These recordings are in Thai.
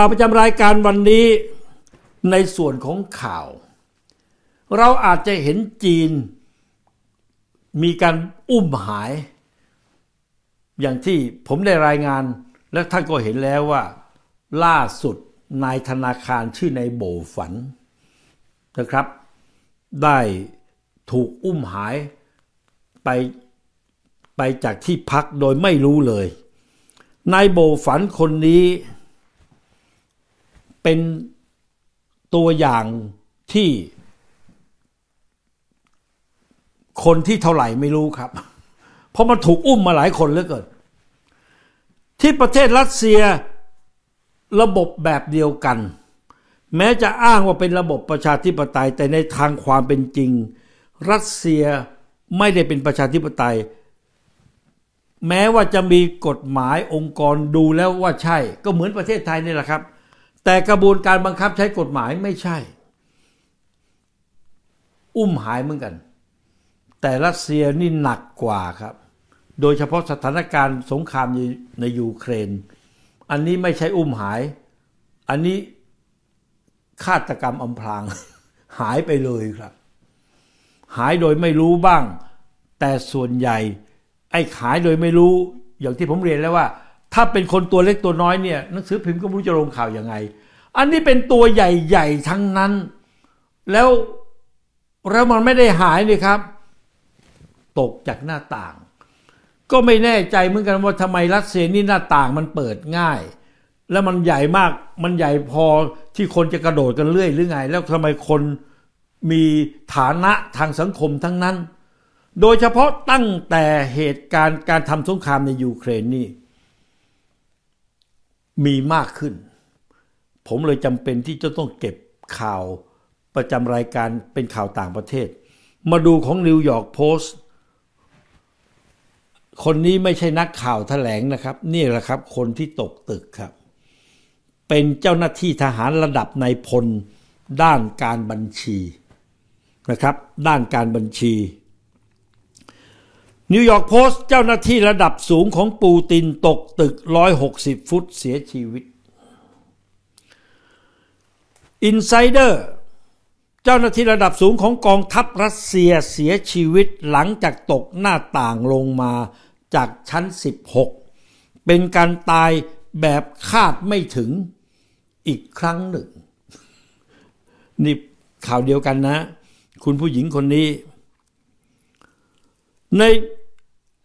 ข่าวประจำรายการวันนี้ในส่วนของข่าว เราอาจจะเห็นจีน มีการอุ้มหาย อย่างที่ผมได้รายงานและท่านก็เห็นแล้วว่า ล่าสุดนายธนาคารชื่อนายโบฝันนะครับ ได้ถูกอุ้มหาย ไปไปจากที่พักโดยไม่รู้เลยนายโบฝันคนนี้เป็นตัวอย่างที่ คนที่เท่าไหร่ไม่รู้ครับ เพราะมันถูกอุ้มมาหลายคนเหลือเกินที่ประเทศรัสเซียระบบแบบเดียวกัน แม้จะอ้างว่าเป็นระบบประชาธิปไตย แต่ในทางความเป็นจริง รัสเซียไม่ได้เป็นประชาธิปไตย แม้ว่าจะมีกฎหมายองค์กรดูแล้วว่าใช่ ก็เหมือนประเทศไทยนี่แหละครับแต่กระบวนการบังคับใช้กฎหมายไม่ใช่ อุ้มหายเหมือนกัน แต่รัสเซียนี่หนักกว่าครับ โดยเฉพาะสถานการณ์สงครามในยูเครน อันนี้ไม่ใช่อุ้มหาย อันนี้ฆาตกรรมอำพรางหายไปเลยครับ หายโดยไม่รู้บ้าง แต่ส่วนใหญ่ ไอ้หายโดยไม่รู้อย่างที่ผมเรียนแล้วว่าถ้าเป็นคนตัวเล็กตัวน้อยเนี่ยหนังสือพิมพ์ก็ไม่รู้จะลงข่าวยังไง อันนี้เป็นตัวใหญ่ๆทั้งนั้น แล้วแล้วมันไม่ได้หายเลยครับ ตกจากหน้าต่าง ก็ไม่แน่ใจเหมือนกันว่าทำไมรัสเซียนี่หน้าต่างมันเปิดง่าย แล้วมันใหญ่มากมันใหญ่พอที่คนจะกระโดดกันเรื่อยหรือไง แล้วทำไมคนมีฐานะทางสังคมทั้งนั้น โดยเฉพาะตั้งแต่เหตุการณ์การทำสงครามในยูเครนนี่มีมากขึ้น ผมเลยจำเป็นที่จะต้องเก็บข่าวประจำรายการเป็นข่าวต่างประเทศ มาดูของนิวยอร์กโพสต์ คนนี้ไม่ใช่นักข่าวถแถลงนะครับ นี่แหละครับคนที่ตกตึกครับ เป็นเจ้าหน้าที่ทหารระดับนายพลด้านการบัญชีนะครับ ด้านการบัญชีนิวยอร์กโพสต์เจ้าหน้าที่ระดับสูงของปูตินตกตึก 160 ฟุตเสียชีวิตอินไซเดอร์ เจ้าหน้าที่ระดับสูงของกองทัพรัสเซียเสียชีวิตหลังจากตกหน้าต่างลงมาจากชั้น 16 เป็นการตายแบบคาดไม่ถึงอีกครั้งหนึ่ง นี่ข่าวเดียวกันนะ คุณผู้หญิงคนนี้ ใน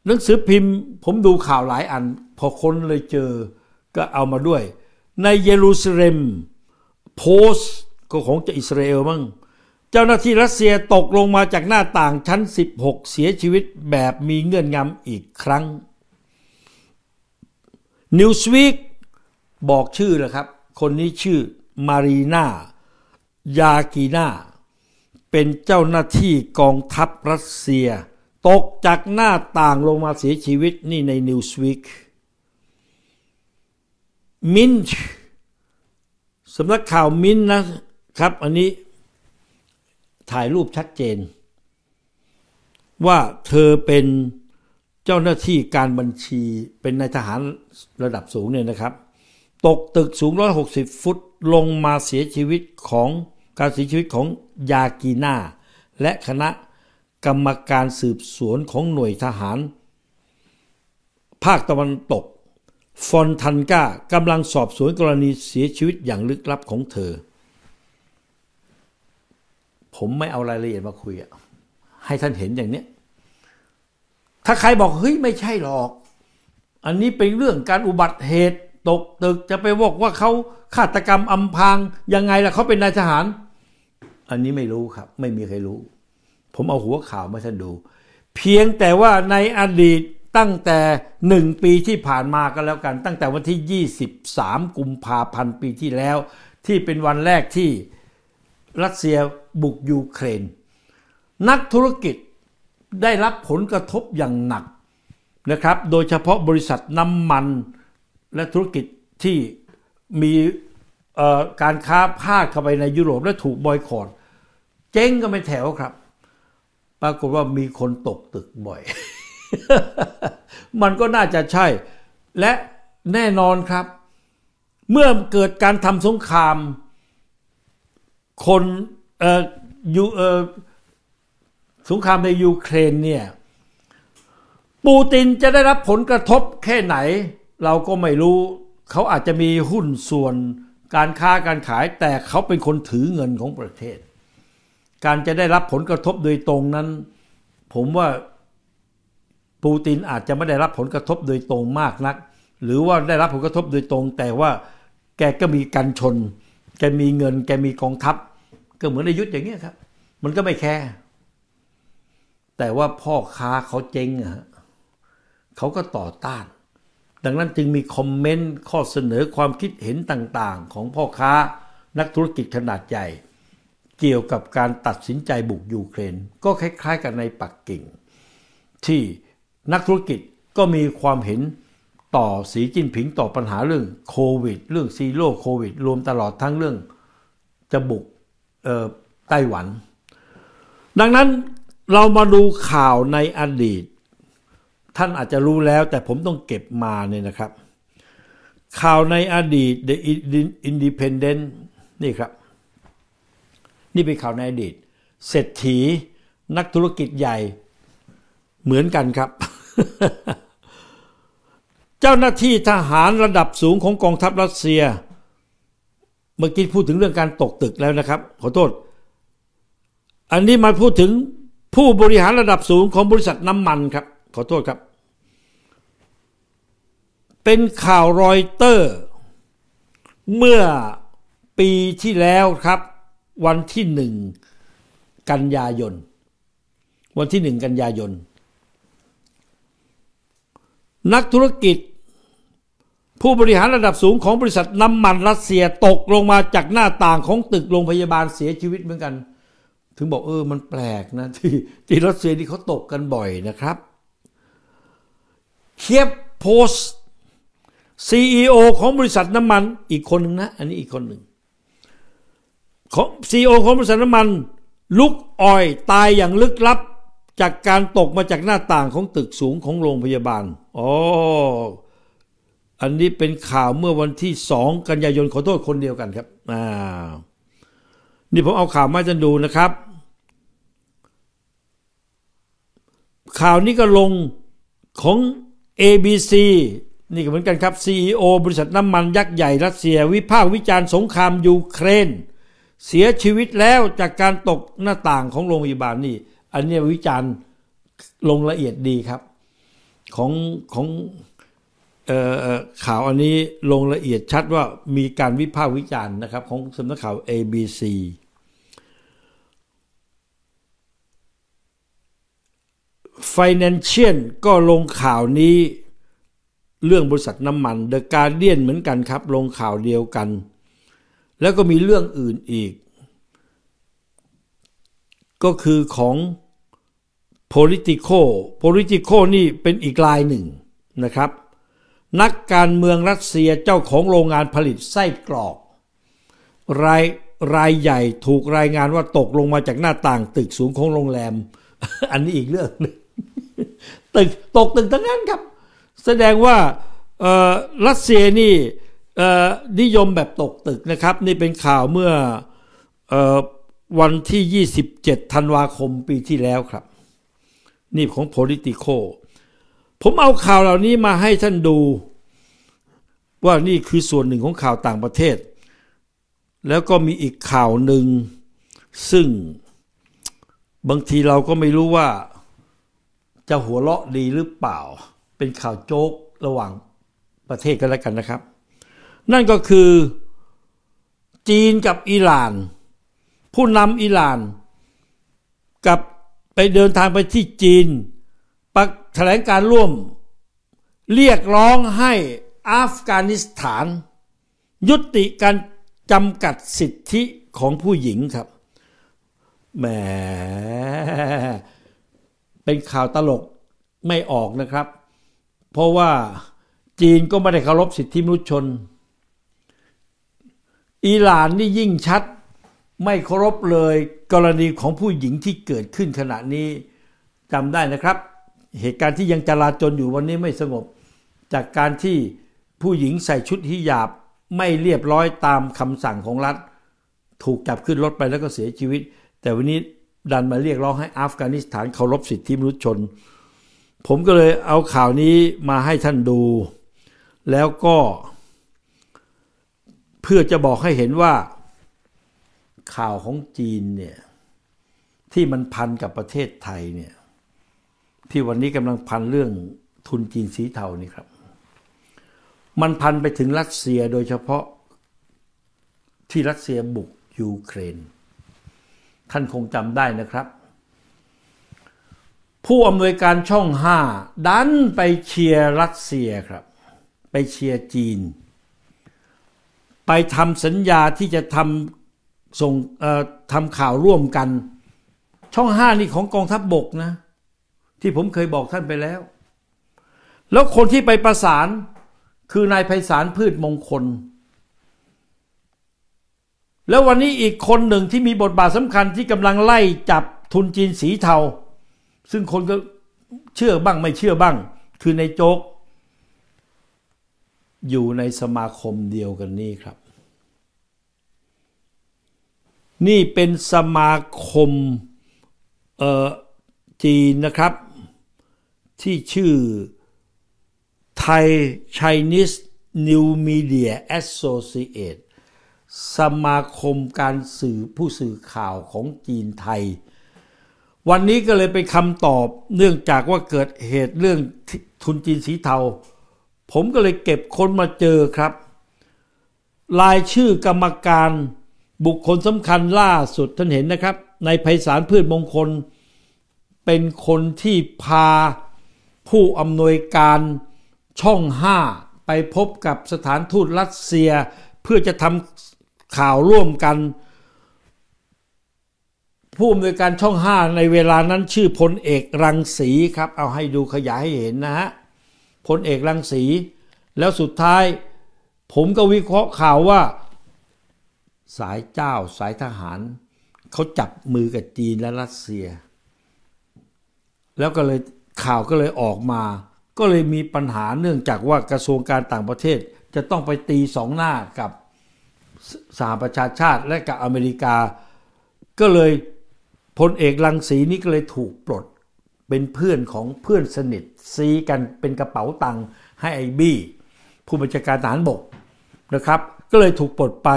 หนังสือพิมพ์ผมดูข่าวหลายอันพอคนเลยเจอก็เอามาด้วย ในเยรูซาเล็ม โพสก็ของจะอิสราเอลมั้ง เจ้าหน้าที่รัสเซียตกลงมาจากหน้าต่างชั้น 16 เสียชีวิตแบบมีเงื่อนงำอีกครั้ง นิวสวีกบอกชื่อแล้วครับ คนนี้ชื่อมารีนายากีนาเป็นเจ้าหน้าที่กองทัพรัสเซียตกจากหน้าต่างลงมาเสียชีวิต นี่ในนิวสวิกมินสำนักข่าวมินนะครับ อันนี้ถ่ายรูปชัดเจน ว่าเธอเป็นเจ้าหน้าที่การบัญชีเป็นนายทหารระดับสูงเนี่ยนะครับ ตกตึกสูง 160 ฟุตลงมาเสียชีวิตของการเสียชีวิตของยากีนาและคณะกรรมการสืบสวนของหน่วยทหาร ภาคตะวันตก ฟอนทันกากำลังสอบสวนกรณีเสียชีวิตอย่างลึกลับของเธอ ผมไม่เอารายละเอียดมาคุยอะให้ท่านเห็นอย่างเนี้ย ถ้าใครบอก เฮ้ยไม่ใช่หรอก อันนี้เป็นเรื่องการอุบัติเหตุตกตึกจะไปบอกว่าเขาฆาตกรรมอำพางยังไงล่ะเขาเป็นนายทหาร อันนี้ไม่รู้ครับ ไม่มีใครรู้ผมเอาหัวข่าวมาท่านดู เพียงแต่ว่าในอดีตตั้งแต่หนึ่งปีที่ผ่านมาก็แล้วกัน ตั้งแต่วันที่ 23 กุมภาพันธ์ปีที่แล้ว ที่เป็นวันแรกที่รัสเซียบุกยูเครน นักธุรกิจได้รับผลกระทบอย่างหนักนะครับ โดยเฉพาะบริษัทน้ำมันและธุรกิจที่มีการค้าพลาดเข้าไปในยุโรปและถูกบอยคอรเจ๊งกันไปแถวครับปรากฏว่ามีคนตกตึกบ่อย มันก็น่าจะใช่ และแน่นอนครับ เมื่อเกิดการทำสงคราม คนเอ่อยูเอ่อสงครามในยูเครนเนี่ย ปูตินจะได้รับผลกระทบแค่ไหน เราก็ไม่รู้ เขาอาจจะมีหุ้นส่วนการค้าการขาย แต่เขาเป็นคนถือเงินของประเทศการจะได้รับผลกระทบโดยตรงนั้น ผมว่าปูตินอาจจะไม่ได้รับผลกระทบโดยตรงมากนัก หรือว่าได้รับผลกระทบโดยตรงแต่ว่าแกก็มีกันชน แกมีเงินแกมีกองทัพก็เหมือนในยุทธอย่างเงี้ยครับ มันก็ไม่แคร์แต่ว่าพ่อค้าเขาเจ๊งอะเขาก็ต่อต้าน ดังนั้นจึงมีคอมเมนต์ข้อเสนอความคิดเห็นต่าง ๆ ของพ่อค้านักธุรกิจขนาดใหญ่เกี่ยวกับการตัดสินใจบุกยูเครนก็คล้ายๆกันในปักกิ่ง ที่นักธุรกิจก็มีความเห็นต่อสีจิ้นผิงต่อปัญหาเรื่องโควิด เรื่องซีโร่โควิดรวมตลอดทั้งเรื่องจะบุกไต้หวัน ดังนั้นเรามาดูข่าวในอดีต ท่านอาจจะรู้แล้วแต่ผมต้องเก็บมาเนี่ยนะครับ ข่าวในอดีต The Independent นี่ครับนี่เป็นข่าวในอดีตเศรษฐีนักธุรกิจใหญ่เหมือนกันครับ เจ้าหน้าที่ทหารระดับสูงของกองทัพรัสเซีย เมื่อกี้พูดถึงเรื่องการตกตึกแล้วนะครับ ขอโทษ อันนี้มาพูดถึงผู้บริหารระดับสูง ของบริษัทน้ำมันครับ ขอโทษครับ เป็นข่าวรอยเตอร์ เมื่อปีที่แล้วครับวันที่หนึ่งกันยายน วันที่หนึ่งกันยายน นักธุรกิจ ผู้บริหารระดับสูงของบริษัทน้ำมันรัสเซียตกลงมาจากหน้าต่างของตึกโรงพยาบาลเสียชีวิตเหมือนกัน ถึงบอกเออ มันแปลกนะที่ที่รัสเซียที่เขาตกกันบ่อยนะครับเคียบโพสซีอีอของบริษัทน้ำมันอีกคนหนึ่งนะ อันนี้อีกคนหนึ่งของซีโอของบริษัทน้ำมัน ลุกอ่อยตายอย่างลึกลับ จากการตกมาจากหน้าต่างของตึกสูงของโรงพยาบาลอ๋ออันนี้เป็นข่าวเมื่อวันที่สองกันยายนขอโทษคนเดียวกันครับอ่านี่ผมเอาข่าวมาจะดูนะครับ ข่าวนี้ก็ลงของ ABC นี่ก็เหมือนกันครับ CEO บริษัทน้ำมัน ยักษ์ใหญ่ รัสเซียวิพากษ์วิจารณ์สงคราม ยูเครนเสียชีวิตแล้วจากการตกหน้าต่างของโรงพยาบาลนี่ อันนี้วิจารณ์ลงละเอียดดีครับ ของของข่าวอันนี้ลงละเอียดชัดว่ามีการวิพากษ์วิจารณ์นะครับ ของสำนักข่าว ABC ฟแนนเชีย l ก็ลงข่าวนี้เรื่องบริษัทน้ำมันเดอะการเดียนเหมือนกันครับ ลงข่าวเดียวกันแล้วก็มีเรื่องอื่นอีก ก็คือของ politico politico นี่เป็นอีกลายหนึ่งนะครับ นักการเมืองรัสเซียเจ้าของโรงงานผลิตไส้กรอกรายรายใหญ่ถูกรายงานว่าตกลงมาจากหน้าต่าง ตึกสูงของโรงแรม อันนี้อีกเรื่องนึงตึกตกตึกทั้งนั้นครับ แสดงว่ารัสเซียนี่นิยมแบบตกตึกนะครับ นี่เป็นข่าวเมื่ออวันที่ 27 ธันวาคมปีที่แล้วครับ นี่ของ politico ผมเอาข่าวเหล่านี้มาให้ท่านดู ว่านี่คือส่วนหนึ่งของข่าวต่างประเทศ แล้วก็มีอีกข่าวหนึ่ง ซึ่งบางทีเราก็ไม่รู้ว่า จะหัวเราะดีหรือเปล่า เป็นข่าวโจ๊กระหว่างประเทศกันแล้วกันนะครับนั่นก็คือจีนกับอิหร่าน ผู้นำอิหร่าน กับไปเดินทางไปที่จีนปักแถลงการร่วมเรียกร้องให้อัฟกานิสถาน ยุติการจำกัดสิทธิของผู้หญิงครับแหมเป็นข่าวตลกไม่ออกนะครับ เพราะว่าจีนก็ไม่ได้เคารพสิทธิมนุษยชนอิหร่านนี่ยิ่งชัดไม่เคารพเลยกรณีของผู้หญิงที่เกิดขึ้นขณะนี้จำได้นะครับ เหตุการณ์ที่ยังจลาจลอยู่วันนี้ไม่สงบ จากการที่ผู้หญิงใส่ชุดฮิญาบไม่เรียบร้อยตามคำสั่งของรัฐ ถูกจับขึ้นรถไปแล้วก็เสียชีวิต แต่วันนี้ดันมาเรียกร้องให้อัฟกานิสถานเคารพสิทธิมนุษยชน ผมก็เลยเอาข่าวนี้มาให้ท่านดู แล้วก็เพื่อจะบอกให้เห็นว่าข่าวของจีนเนี่ย ที่มันพันกับประเทศไทยเนี่ย ที่วันนี้กำลังพันเรื่องทุนจีนสีเทานี่ครับ มันพันไปถึงรัสเซียโดยเฉพาะที่รัสเซียบุกยูเครนท่านคงจำได้นะครับ ผู้อำนวยการช่องห้าดันไปเชียร์รัสเซียครับ ไปเชียร์จีนไปทำสัญญาที่จะทำส่งทำข่าวร่วมกัน ช่องห้านี่ของกองทัพบบกนะ ที่ผมเคยบอกท่านไปแล้ว แล้วคนที่ไปประสานคือนายไพศาลพืชมงคล แล้ววันนี้อีกคนหนึ่งที่มีบทบาทสำคัญที่กำลังไล่จับทุนจีนสีเทาซึ่งคนก็เชื่อบ้างไม่เชื่อบ้าง คือในโจกอยู่ในสมาคมเดียวกันนี่ครับ นี่เป็นสมาคมเอ่อจีนนะครับ ที่ชื่อไทย Chinese New Media Associate สมาคมการสื่อผู้สื่อข่าวของจีนไทย วันนี้ก็เลยเป็นคำตอบเนื่องจากว่าเกิดเหตุเรื่องทุนจีนสีเทาผมก็เลยเก็บคนมาเจอครับลายชื่อกรรมการบุคคลสำคัญล่าสุดท่านเห็นนะครับ ในไพศาลพืชมงคลเป็นคนที่พาผู้อำนวยการช่องห้าไปพบกับสถานทูตรัสเซีย เพื่อจะทำข่าวร่วมกัน ผู้อำนวยการช่องห้า ในเวลานั้นชื่อพลเอกรังสีครับ เอาให้ดูขยายให้เห็นนะฮะพลเอกลังสีแล้วสุดท้ายผมก็วิเคราะห์ข่าวว่าสายเจ้าสายทหารเขาจับมือกับจีนและรัสเซีย แล้วก็เลยข่าวก็เลยออกมา ก็เลยมีปัญหาเนื่องจากว่ากระทรวงการต่างประเทศ จะต้องไปตีสองหน้ากับสหประชาชาติและกับอเมริกา ก็เลยพลเอกลังสีนี่ก็เลยถูกปลดเป็นเพื่อนของเพื่อนสนิทซีกันเป็นกระเป๋าตังค์ให้ไอบี้ผู้บัญชาการทหารบกนะครับ ก็เลยถูกปลดไป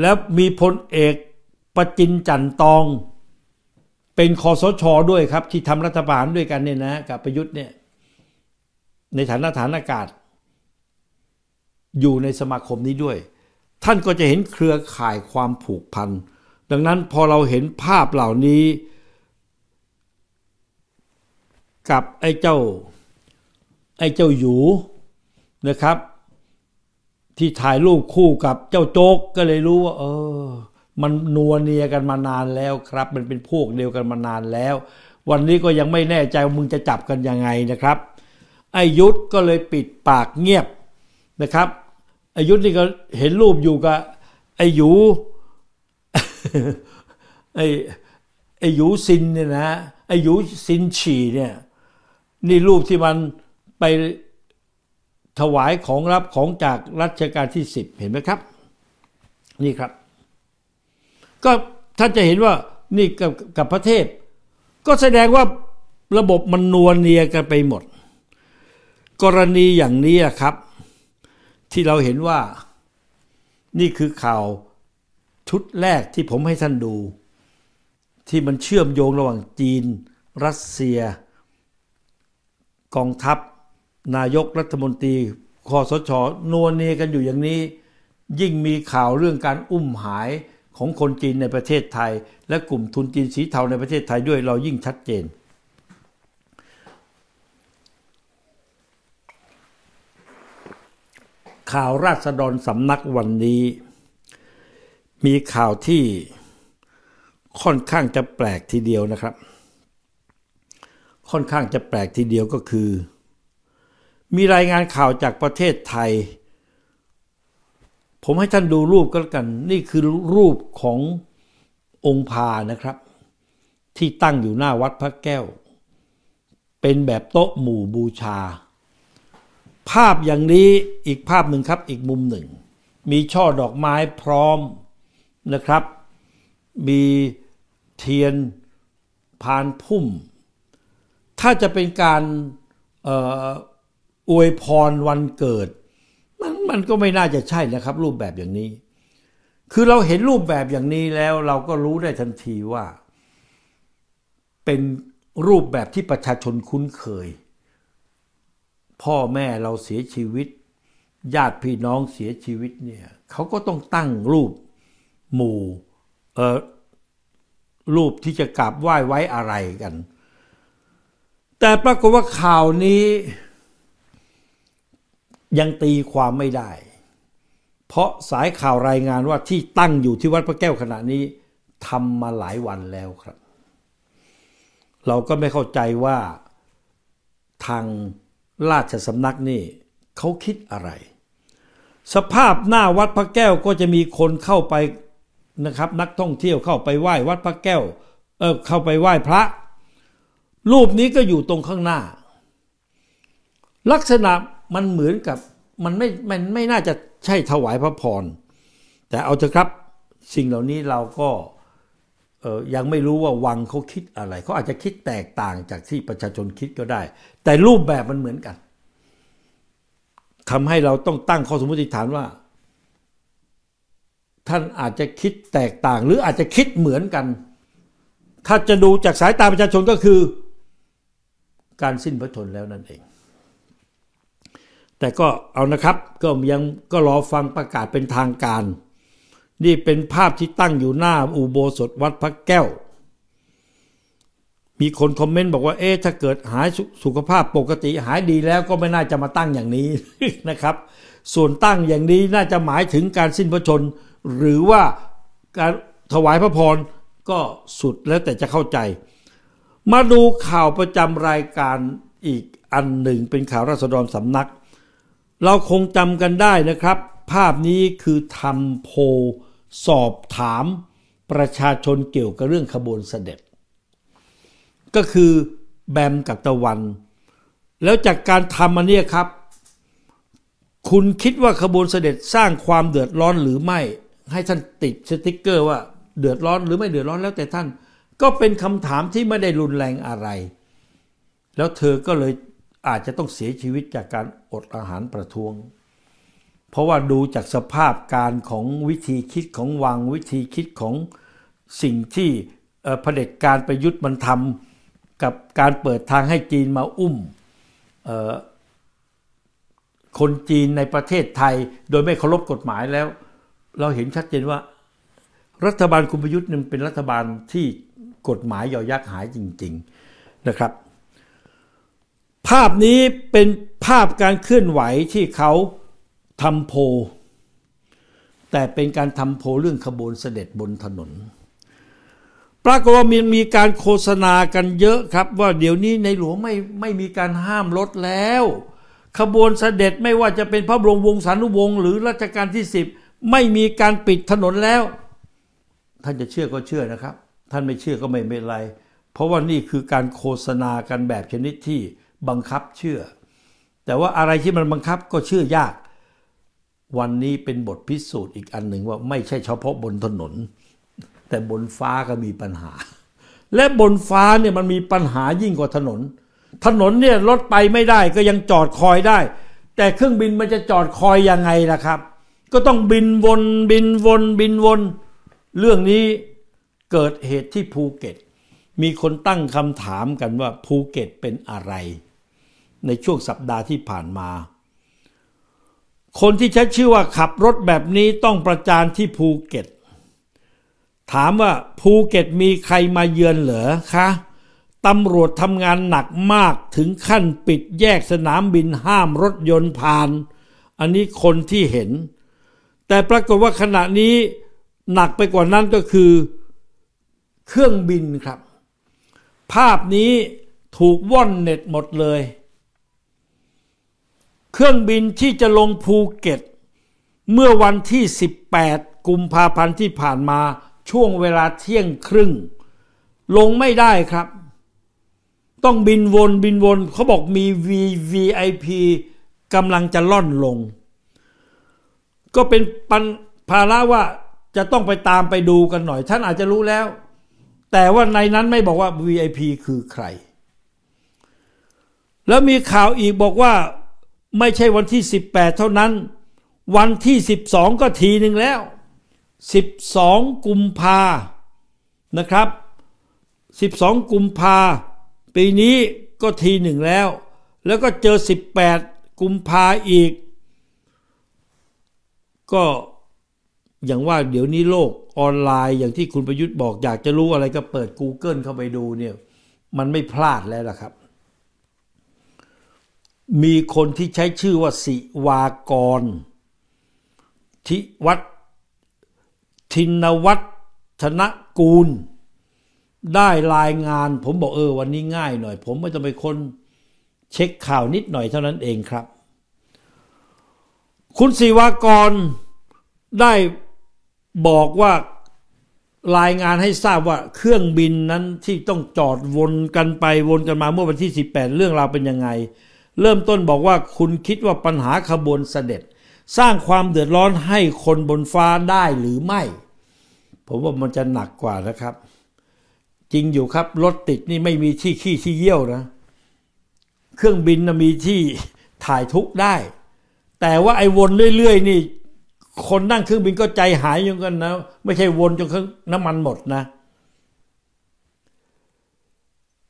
แล้วมีพลเอกประจินจันตอง เป็นคอสชอด้วยครับ ที่ทำรัฐบาลด้วยกันเนี่ยนะ กับประยุทธ์เนี่ยในฐานะฐานอากาศ อยู่ในสมาคมนี้ด้วย ท่านก็จะเห็นเครือข่ายความผูกพัน ดังนั้นพอเราเห็นภาพเหล่านี้กับไอ้เจ้า ไอ้เจ้าอยู่นะครับ ที่ถ่ายรูปคู่กับเจ้าโจ๊กก็เลยรู้ว่า เออ มันนัวเนียกันมานานแล้วครับ มันเป็นพวกเดียวกันมานานแล้ว วันนี้ก็ยังไม่แน่ใจว่ามึงจะจับกันยังไงนะครับไอายุธก็เลยปิดปากเงียบนะครับอายุธนี่ก็เห็นรูปอยู่กับไอ้ยูไอ้ไอ้ยูซินเนี่ยนะไอ้ยูซินฉี่เนี่ยนี่รูปที่มันไปถวายของรับของจากรัชกาลที่สิบเห็นไหมครับ นี่ครับก็ท่านจะเห็นว่านี่กับกับพระเทพก็แสดงว่าระบบมันนวลเนียกันไปหมด กรณีอย่างนี้ครับ ที่เราเห็นว่านี่คือข่าวชุดแรกที่ผมให้ท่านดู ที่มันเชื่อมโยงระหว่างจีนรัสเซียกองทัพนายก รัฐมนตรีคอสชนัวเนียกันอยู่อย่างนี้ ยิ่งมีข่าวเรื่องการอุ้มหายของคนจีนในประเทศไทย และกลุ่มทุนจีนสีเทาในประเทศไทยด้วยเรายิ่งชัดเจน ข่าวราษฎรสำนักวันนี้ มีข่าวที่ค่อนข้างจะแปลกทีเดียวนะครับค่อนข้างจะแปลกทีเดียวก็คือ มีรายงานข่าวจากประเทศไทย ผมให้ท่านดูรูปก็แล้วกัน นี่คือรูปขององค์พานะครับ ที่ตั้งอยู่หน้าวัดพระแก้ว เป็นแบบโต๊ะหมู่บูชา ภาพอย่างนี้อีกภาพหนึ่งครับอีกมุมหนึ่ง มีช่อดอกไม้พร้อมนะครับ มีเทียนพานพุ่มถ้าจะเป็นการอวยพรวันเกิดมันมันก็ไม่น่าจะใช่นะครับ รูปแบบอย่างนี้ คือเราเห็นรูปแบบอย่างนี้แล้วเราก็รู้ได้ทันทีว่า เป็นรูปแบบที่ประชาชนคุ้นเคย พ่อแม่เราเสียชีวิต ญาติพี่น้องเสียชีวิตเนี่ยเขาก็ต้องตั้งรูปหมู่เอรูปที่จะกราบไหว้ไว้อะไรกันแต่ปรากฏว่าข่าวนี้ยังตีความไม่ได้ เพราะสายข่าวรายงานว่าที่ตั้งอยู่ที่วัดพระแก้วขณะนี้ทำมาหลายวันแล้วครับ เราก็ไม่เข้าใจว่าทางราชสำนักนี่เขาคิดอะไร สภาพหน้าวัดพระแก้วก็จะมีคนเข้าไปนะครับ นักท่องเที่ยวเข้าไปไหว้ วัดพระแก้ว เออเข้าไปไหว้พระรูปนี้ก็อยู่ตรงข้างหน้า ลักษณะมันเหมือนกับ มันไม่มันไม่น่าจะใช่ถวายพระพรแต่เอาเถอะครับสิ่งเหล่านี้เราก็ยังไม่รู้ว่าวังเขาคิดอะไรเขาอาจจะคิดแตกต่างจากที่ประชาชนคิดก็ได้ แต่รูปแบบมันเหมือนกันทำให้เราต้องตั้งข้อสมมติฐานว่า ท่านอาจจะคิดแตกต่างหรืออาจจะคิดเหมือนกัน ถ้าจะดูจากสายตาประชาชนก็คือการสิ้นพระชนแล้วนั่นเอง แต่ก็เอานะครับก็ยังก็รอฟังประกาศเป็นทางการ นี่เป็นภาพที่ตั้งอยู่หน้า อุโบสถวัดพระแก้ว มีคนคอมเมนต์บอกว่าเอ๊ะถ้าเกิดหายสสุขภาพปกติหายดีแล้วก็ไม่น่าจะมาตั้งอย่างนี้นะครับ ส่วนตั้งอย่างนี้น่าจะหมายถึงการสิ้นพระชนหรือว่าการถวายพระพรก็สุดแล้วแต่จะเข้าใจมาดูข่าวประจำรายการอีกอันหนึ่งเป็นข่าวราษฎรสำนัก เราคงจำกันได้นะครับ ภาพนี้คือทำโพ สอบถามประชาชนเกี่ยวกับเรื่องขบวนเสด็จ ก็คือแบมกับตะวัน แล้วจากการทำมันเนี่ยครับ คุณคิดว่าขบวนเสด็จสร้างความเดือดร้อนหรือไม่ให้ท่านติดสติกเกอร์ว่าเดือดร้อนหรือไม่เดือดร้อนแล้วแต่ท่านก็เป็นคำถามที่ไม่ได้รุนแรงอะไร แล้วเธอก็เลยอาจจะต้องเสียชีวิตจากการอดอาหารประท้วง เพราะว่าดูจากสภาพการของวิธีคิดของวังวิธีคิดของสิ่งที่เผด็จการประยุทธ์มันทำกับการเปิดทางให้จีนมาอุ้มคนจีนในประเทศไทยโดยไม่เคารพกฎหมายแล้ว เราเห็นชัดเจนว่า รัฐบาลคุณประยุทธ์นึงเป็นรัฐบาลที่กฎหมายยอยักษ์หายจริงๆนะครับ ภาพนี้เป็นภาพการเคลื่อนไหวที่เขาทำโพ แต่เป็นการทำโพเรื่องขบวนเสด็จบนถนน ปรากฏว่ามีมีการโฆษณากันเยอะครับว่าเดี๋ยวนี้ในหลวงไม่ไม่มีการห้ามรถแล้ว ขบวนเสด็จไม่ว่าจะเป็นพระบรมวงศานุวงศ์หรือรัชกาลที่สิบไม่มีการปิดถนนแล้ว ท่านจะเชื่อก็เชื่อนะครับท่านไม่เชื่อก็ไม่เป็นไร เพราะว่านี่คือการโฆษณากันแบบชนิดที่บังคับเชื่อ แต่ว่าอะไรที่มันบังคับก็เชื่อยาก วันนี้เป็นบทพิสูจน์อีกอันหนึ่งว่าไม่ใช่เฉพาะบนถนน แต่บนฟ้าก็มีปัญหา และบนฟ้าเนี่ยมันมีปัญหายิ่งกว่าถนน ถนนเนี่ยรถไปไม่ได้ ก็ยังจอดคอยได้ แต่เครื่องบินมันจะจอดคอยยังไงล่ะครับ ก็ต้องบินวนบินวนบินวน เรื่องนี้เกิดเหตุที่ภูเก็ต มีคนตั้งคำถามกันว่า ภูเก็ตเป็นอะไร ในช่วงสัปดาห์ที่ผ่านมา คนที่ใช้ชื่อว่าขับรถแบบนี้ต้องประจานที่ภูเก็ต ถามว่าภูเก็ตมีใครมาเยือนเหรอคะตำรวจทำงานหนักมากถึงขั้นปิดแยกสนามบินห้ามรถยนต์ผ่าน อันนี้คนที่เห็น แต่ปรากฏว่าขณะนี้หนักไปกว่านั้นก็คือเครื่องบินครับ ภาพนี้ถูกว่อนเน็ตหมดเลย เครื่องบินที่จะลงภูเก็ต เมื่อวันที่ 18กุมภาพันธ์ที่ผ่านมาช่วงเวลาเที่ยงครึ่ง ลงไม่ได้ครับ ต้องบินวนบินวนเขาบอกมี VVIP กำลังจะล่อนลง ก็เป็นปัญภาระว่าจะต้องไปตามไปดูกันหน่อย ท่านอาจจะรู้แล้วแต่ว่าในนั้นไม่บอกว่า VIP คือใคร แล้วมีข่าวอีกบอกว่าไม่ใช่วันที่ 18 เท่านั้น วันที่ 12 ก็ทีหนึ่งแล้ว 12 กุมภานะครับ 12กุมภาปีนี้ก็ทีหนึ่งแล้ว แล้วก็เจอ 18กุมภาอีก ก็อย่างว่าเดี๋ยวนี้โลกออนไลน์อย่างที่คุณประยุทธ์บอกอยากจะรู้อะไรก็เปิด Google เข้าไปดูเนี่ยมันไม่พลาดแล้วล่ะครับ มีคนที่ใช้ชื่อว่าสิวากร ทิวัตทินวัฒนกูล ได้รายงาน ผมบอกเออวันนี้ง่ายหน่อย ผมไม่ต้องไปคนเช็คข่าวนิดหน่อยเท่านั้นเองครับ คุณสิวากร ได้บอกว่ารายงานให้ทราบว่าเครื่องบินนั้นที่ต้องจอดวนกันไปวนกันมาเมื่อวันที่ 18 เรื่องราวเป็นยังไง เริ่มต้นบอกว่าคุณคิดว่าปัญหาขบวนเสด็จ สร้างความเดือดร้อนให้คนบนฟ้าได้หรือไม่ ผมว่ามันจะหนักกว่านะครับ จริงอยู่ครับ รถติดนี่ไม่มีที่ขี้ที่เยี่ยวนะ เครื่องบินนะมีที่ถ่ายทุกได้ แต่ว่าไอ้วนเรื่อย ๆ นี่คนนั่งเครื่องบินก็ใจหายอยู่กันนะไม่ใช่วนจนเครื่องน้ำมันหมดนะ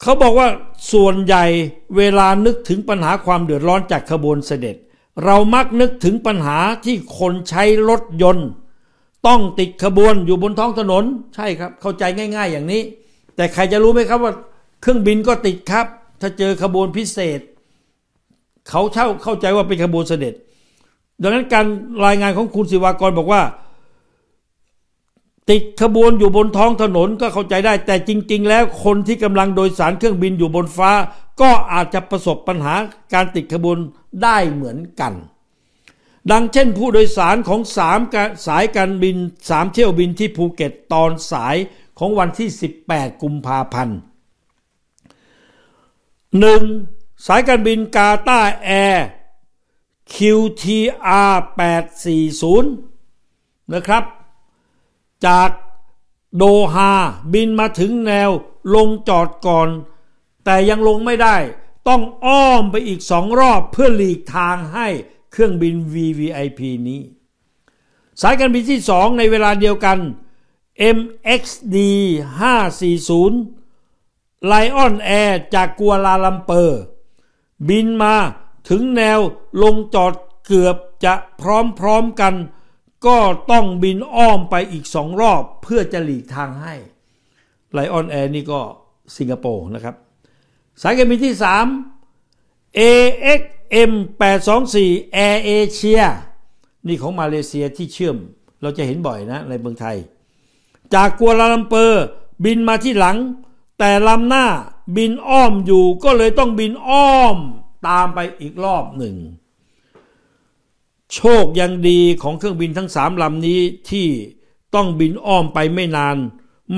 เขาบอกว่าส่วนใหญ่เวลานึกถึงปัญหาความเดือดร้อนจากขบวนเสด็จ เรามักนึกถึงปัญหาที่คนใช้รถยนต์ ต้องติดขบวนอยู่บนท้องถนนใช่ครับ เข้าใจง่าย ๆอย่างนี้ แต่ใครจะรู้ไหมครับว่า เครื่องบินก็ติดครับ ถ้าเจอขบวนพิเศษเขาเช่าเข้าใจว่าเป็นขบวนเสด็จดังนั้นการรายงานของคุณศิวากรบอกว่า ติดขบวนอยู่บนท้องถนนก็เข้าใจได้แต่จริงๆแล้วคนที่กำลังโดยสารเครื่องบินอยู่บนฟ้าก็อาจจะประสบปัญหาการติดขบวนได้เหมือนกัน ดังเช่นผู้โดยสารของสามสายการบินสามเที่ยวบินที่ภูเก็ตตอนสายของวันที่ 18 กุมภาพันธ์หนึ่งสายการบินกาตาแอร์ QTR 840 นะครับ จากโดฮาบินมาถึงแนวลงจอดก่อน แต่ยังลงไม่ได้ต้องอ้อมไปอีกสองรอบเพื่อหลีกทางให้เครื่องบิน VVIP นี้ สายการบินที่ 2 ในเวลาเดียวกัน MXD 540 Lion Air จากกัวลาลัมเปอร์ บินมาถึงแนวลงจอดเกือบจะพร้อมๆกัน ก็ต้องบินอ้อมไปอีกสองรอบเพื่อจะหลีกทางให้ไลออนแอร์นี่ก็สิงคโปร์นะครับ สายการบินที่ 3 AXM 824 Air Asia นี่ของมาเลเซียที่เชื่อมเราจะเห็นบ่อยนะในเมืองไทย จากกัวลาลัมเปอร์บินมาที่หลัง แต่ลำหน้าบินอ้อมอยู่ก็เลยต้องบินอ้อมตามไปอีกรอบหนึ่ง โชคยังดีของเครื่องบินทั้งสามลำนี้ที่ต้องบินอ้อมไปไม่นาน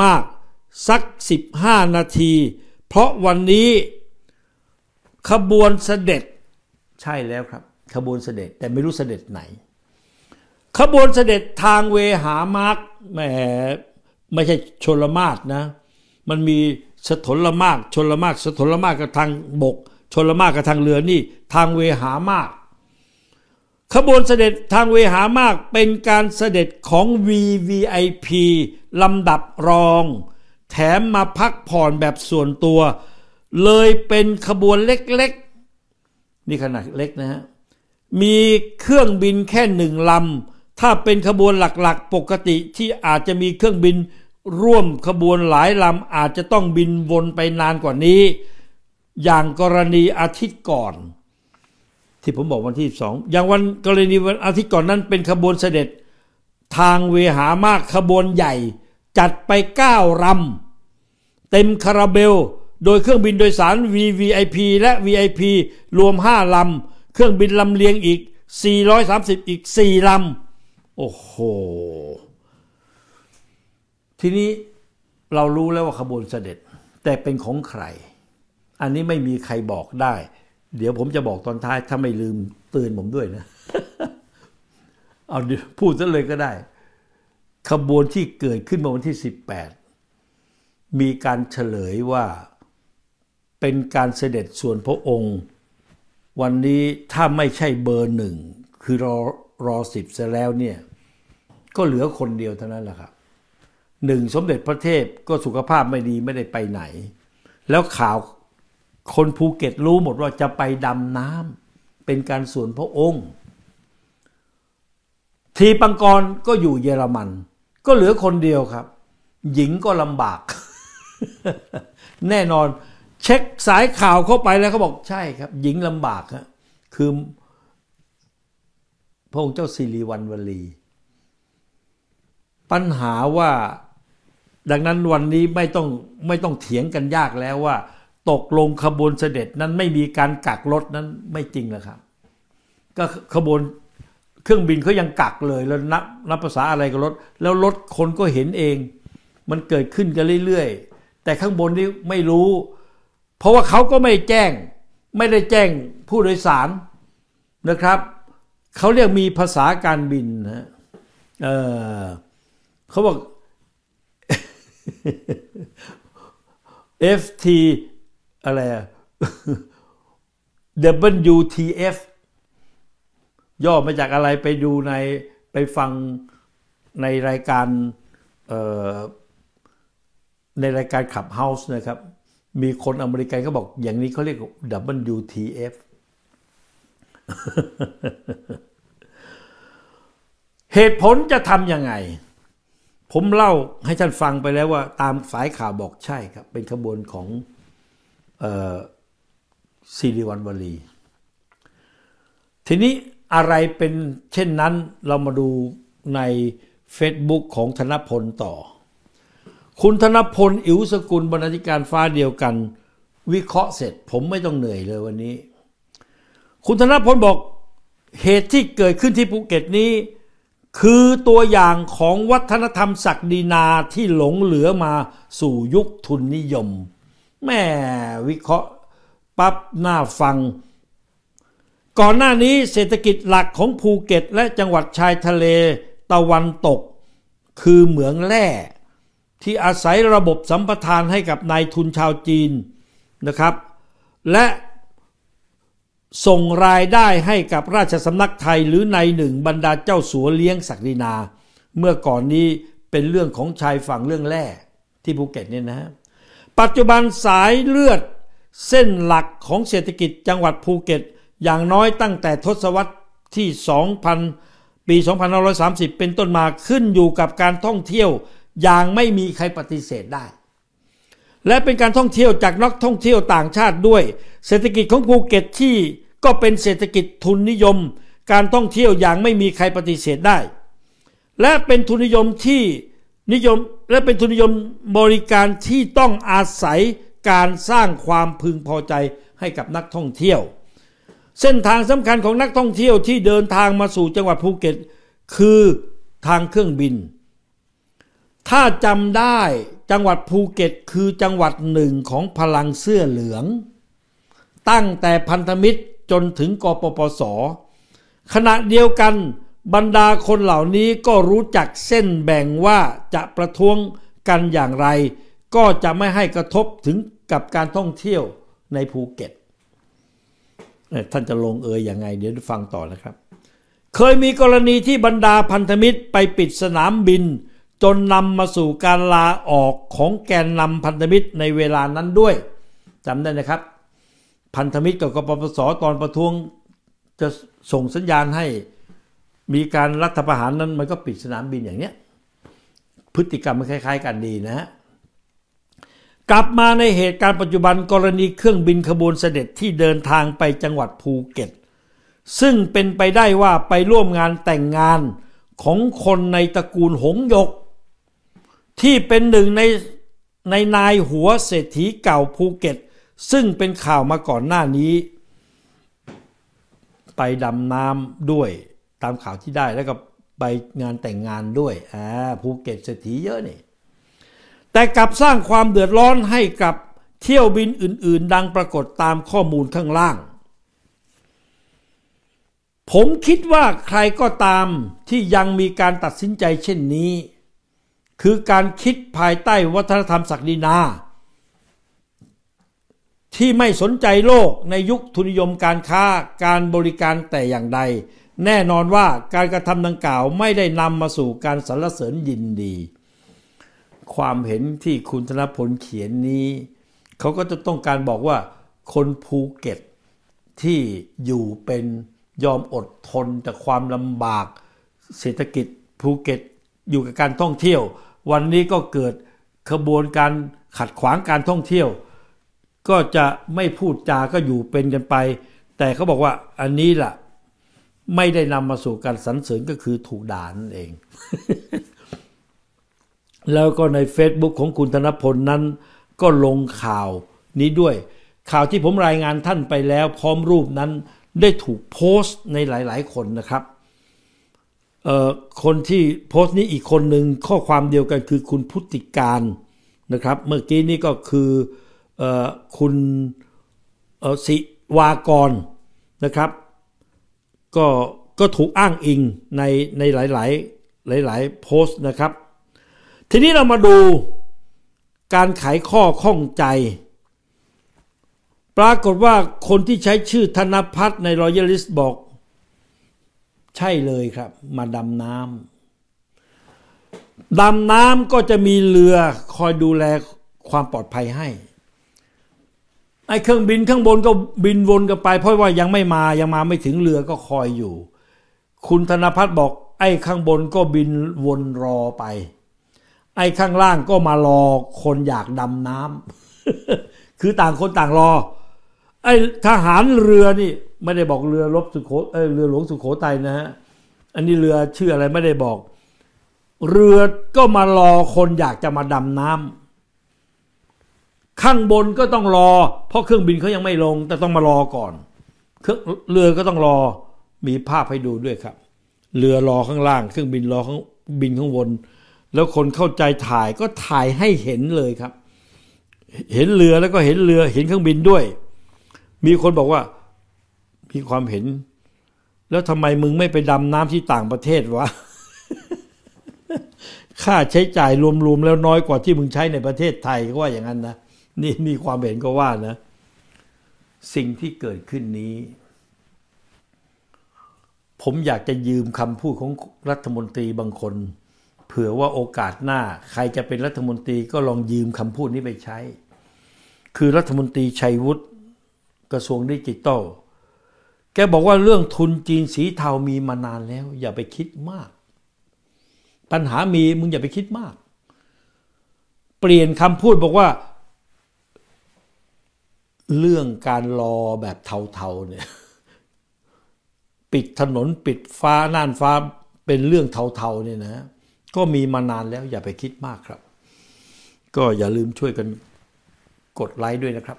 มากสัก 15 นาที เพราะวันนี้ขบวนเสด็จใช่แล้วครับ ขบวนเสด็จแต่ไม่รู้เสด็จไหน ขบวนเสด็จทางเวหามาร์กแหมไม่ใช่ชนละมาศนะมันมีสถลมากชนละมากสถลมากกับทางบกชนละมากกับทางเรือนี่ทางเวหามาก ขบวนเสด็จทางเวหามากเป็นการเสด็จของ VVIP ลำดับรอง แถมมาพักผ่อนแบบส่วนตัว เลยเป็นขบวนเล็กๆนี่ขนาดเล็กนะฮะมีเครื่องบินแค่หนึ่งลำ ถ้าเป็นขบวนหลักๆปกติที่อาจจะมีเครื่องบินร่วมขบวนหลายลำอาจจะต้องบินวนไปนานกว่านี้อย่างกรณีอาทิตย์ก่อน ที่ผมบอกวันที่สองอย่างวันกรณีวันอาทิตย์ก่อนนั้นเป็นขบวนเสด็จทางเวหามากขบวนใหญ่ จัดไปเก้ารำเต็มคาราเบล โดยเครื่องบินโดยสาร VVIP และ VIP รวมห้าลำ เครื่องบินลำเลียงอีก 430 อีกสี่ลำ โอ้โห ทีนี้เรารู้แล้วว่าขบวนเสด็จ แต่เป็นของใครอันนี้ไม่มีใครบอกได้ เดี๋ยวผมจะบอกตอนท้าย ถ้าไม่ลืมเตือนผมด้วยนะ เอา พูดซะเลยก็ได้ ขบวนที่เกิดขึ้นเมื่อวันที่ 18 มีการเฉลยว่าเป็นการเสด็จส่วนพระองค์ วันนี้ถ้าไม่ใช่เบอร์หนึ่งคือรอรอสิบเสแล้วเนี่ย ก็เหลือคนเดียวเท่านั้นแหละครับ หนึ่งสมเด็จพระเทพ ก็สุขภาพไม่ดีไม่ได้ไปไหน แล้วข่าวคนภูเก็ตรู้หมดว่าจะไปดำน้ำเป็นการส่วนพระองค์ ทีปังกรก็อยู่เยอรมัน ก็เหลือคนเดียวครับ หญิงก็ลำบาก แน่นอน เช็คสายข่าวเข้าไปแล้วเขาบอกใช่ครับ หญิงลำบากครับคือ พระองค์เจ้าสิริวันวลี ปัญหาว่า ดังนั้นวันนี้ไม่ต้อง ไม่ต้องเถียงกันยากแล้วว่าตกลงขบวนเสด็จนั้นไม่มีการกักรถนั้นไม่จริงหรอกครับ ก็ขบวนเครื่องบินเขายังกักเลย แล้วนับนับภาษาอะไรกับรถแล้วรถคนก็เห็นเอง มันเกิดขึ้นกันเรื่อยๆแต่ข้างบนนี่ไม่รู้ เพราะว่าเขาก็ไม่แจ้ง ไม่ได้แจ้งผู้โดยสารนะครับเขาเรียกมีภาษาการบินนะเออเขาบอก FT อะไรอะ WTF ย่อมาจากอะไรไปดูใน ไปฟังในรายการ ในรายการขับเฮาส์นะครับ มีคนอเมริกันเขาบอกอย่างนี้เขาเรียก WTF เหตุผลจะทำยังไง ผมเล่าให้ท่านฟังไปแล้วว่า ตามสายข่าวบอกใช่ครับ เป็นขบวนของซีรีวันวลี ทีนี้อะไรเป็นเช่นนั้นเรามาดูใน Facebook ของธนพลต่อ คุณธนพลอิ๋วสกุลบรรณาธิการฟ้าเดียวกัน วิเคราะห์เสร็จ ผมไม่ต้องเหนื่อยเลยวันนี้ คุณธนพลบอกเหตุที่เกิดขึ้นที่ภูเก็ตนี้ คือตัวอย่างของวัฒนธรรมศักดินาที่หลงเหลือมาสู่ยุคทุนนิยมแม่วิเคราะห์ปั๊บหน้าฟัง ก่อนหน้านี้เศรษฐกิจหลักของภูเก็ตและจังหวัดชายทะเลตะวันตก คือเหมืองแร่ที่อาศัยระบบสัมปทานให้กับนายทุนชาวจีนนะครับ และส่งรายได้ให้กับราชสำนักไทยหรือนายหนึ่งบรรดาเจ้าสัวเลี้ยงศักดินาเมื่อก่อนนี้เป็นเรื่องของชายฝั่งเรื่องแร่ที่ภูเก็ตเนี่ยนะครับปัจจุบันสายเลือด เส้นหลักของเศรษฐกิจจังหวัดภูเก็ต อย่างน้อยตั้งแต่ทศวรรษที่ 2000 ปี2530 เป็นต้นมา ขึ้นอยู่กับการท่องเที่ยวอย่างไม่มีใครปฏิเสธได้ และเป็นการท่องเที่ยวจากนักท่องเที่ยวต่างชาติด้วยเศรษฐกิจของภูเก็ตที่ก็เป็นเศรษฐกิจทุนนิยม การท่องเที่ยวอย่างไม่มีใครปฏิเสธได้ และเป็นทุนนิยมที่นิยมและเป็นทุนนิยมบริการที่ต้องอาศัยการสร้างความพึงพอใจให้กับนักท่องเที่ยว เส้นทางสำคัญของนักท่องเที่ยวที่เดินทางมาสู่จังหวัดภูเก็ต คือทางเครื่องบิน ถ้าจำได้จังหวัดภูเก็ตคือจังหวัดหนึ่งของพลังเสื้อเหลือง ตั้งแต่พันธมิตรจนถึงกปปสขณะเดียวกันบรรดาคนเหล่านี้ก็รู้จักเส้นแบ่งว่าจะประท้วงกันอย่างไร ก็จะไม่ให้กระทบถึงกับการท่องเที่ยวในภูเก็ตท่านจะลงเอยอย่างไงเดี๋ยวฟังต่อนะครับ เคยมีกรณีที่บรรดาพันธมิตรไปปิดสนามบิน จนนำมาสู่การลาออกของแกนนำพันธมิตรในเวลานั้นด้วยจำได้นะครับ พันธมิตรกับกปปสตอนประท้วงจะส่งสัญญาณให้มีการรัฐประหารนั้นมันก็ปิดสนามบินอย่างเนี้ยพฤติกรรมมันคล้าย ๆ กันดีนะฮะกลับมาในเหตุการณ์ปัจจุบันกรณีเครื่องบินขบวนเสด็จที่เดินทางไปจังหวัดภูเก็ต ซึ่งเป็นไปได้ว่าไปร่วมงานแต่งงานของคนในตระกูลหงยก ที่เป็นหนึ่งในในนายหัวเศรษฐีเก่าภูเก็ต ซึ่งเป็นข่าวมาก่อนหน้านี้ ไปดำน้ำด้วยตามข่าวที่ได้แล้วก็ไปงานแต่งงานด้วยอภูเก็ตเศรษฐีเยอะนี่ แต่กลับสร้างความเดือดร้อนให้กับเที่ยวบินอื่น ๆ ดังปรากฏตามข้อมูลข้างล่าง ผมคิดว่าใครก็ตามที่ยังมีการตัดสินใจเช่นนี้ คือการคิดภายใต้วัฒนธรรมศักดินา ที่ไม่สนใจโลกในยุคทุนนิยมการค้าการบริการแต่อย่างใดแน่นอนว่าการกระทำดังกล่าวไม่ได้นำมาสู่การสรรเสริญยินดี ความเห็นที่คุณธนพลเขียนนี้เขาก็จะต้องการบอกว่า คนภูเก็ต ที่อยู่เป็นยอมอดทนแต่ความลำบากเศรษฐกิจภูเก็ต อยู่กับการท่องเที่ยว วันนี้ก็เกิดขบวนการขัดขวางการท่องเที่ยว ก็จะไม่พูดจาก็อยู่เป็นกันไป แต่เขาบอกว่าอันนี้ล่ะไม่ได้นำมาสู่การสรรเสริญก็คือถูกด่านั่นเอง แล้วก็ใน Facebook ของคุณธนพลนั้นก็ลงข่าวนี้ด้วย ข่าวที่ผมรายงานท่านไปแล้ว พร้อมรูปนั้นได้ถูกโพสต์ในหลาย ๆ คนนะครับ คนที่โพสต์นี้อีกคนหนึ่งข้อความเดียวกันคือคุณพุทติการนะครับ เมื่อกี้นี้ก็คืออคุณสิวากรนะครับก็ก็ถูกอ้างอิงในในหลาย ๆหลายๆ โพสต์นะครับ ทีนี้เรามาดูการไขข้อข้องใจ ปรากฏว่าคนที่ใช้ชื่อธนพัฒน์ในรอยัลลิสบอก ใช่เลยครับมาดำน้ำดำน้ำก็จะมีเรือคอยดูแลความปลอดภัยให้ไอ้เครื่องบินข้างบนก็บินวนกันไปเพราะว่ายังไม่มายังมาไม่ถึงเรือก็คอยอยู่ คุณธนพัฒน์บอก ไอ้ข้างบนก็บินวนรอไป ไอ้ข้างล่างก็มารอ คนอยากดำน้ำคือต่างคนต่างรอ ไอ้ทหารเรือนี่ ไม่ได้บอกเรือรบสุโขเอ้เรือหลวงสุโขทัยนะฮะอันนี้เรือชื่ออะไรไม่ได้บอก เรือก็มารอคนอยากจะมาดำน้ำข้างบนก็ต้องรอเพราะเครื่องบินเขายังไม่ลง แต่ต้องมารอก่อน เครื่องเรือก็ต้องรอมีภาพให้ดูด้วยครับเรือรอข้างล่าง เครื่องบินรอข้างบินข้างบน แล้วคนเข้าใจถ่ายก็ถ่ายให้เห็นเลยครับ เห็นเรือแล้วก็เห็นเรือเห็นเครื่องบินด้วย มีคนบอกว่า มีความเห็น แล้วทำไมมึงไม่ไปดำน้ำที่ต่างประเทศวะ ค่าใช้จ่ายรวมๆแล้วน้อยกว่าที่มึงใช้ในประเทศไทยก็ว่าอย่างนั้นนะนี่มีความเห็นก็ว่านะ สิ่งที่เกิดขึ้นนี้ ผมอยากจะยืมคำพูดของรัฐมนตรีบางคน เผื่อว่าโอกาสหน้า ใครจะเป็นรัฐมนตรีก็ลองยืมคำพูดนี้ไปใช้ คือรัฐมนตรีชัยวุฒิกระทรวงดิจิตอลแกบอกว่าเรื่องทุนจีนสีเทามีมานานแล้ว อย่าไปคิดมาก ปัญหามีมึงอย่าไปคิดมาก เปลี่ยนคำพูดบอกว่าเรื่องการรอแบบเทาๆเนี่ย ปิดถนนปิดฟ้าน่านฟ้าเป็นเรื่องเทาๆเนี่ยนะก็มีมานานแล้วอย่าไปคิดมากครับ ก็อย่าลืมช่วยกันกดไลค์ด้วยนะครับ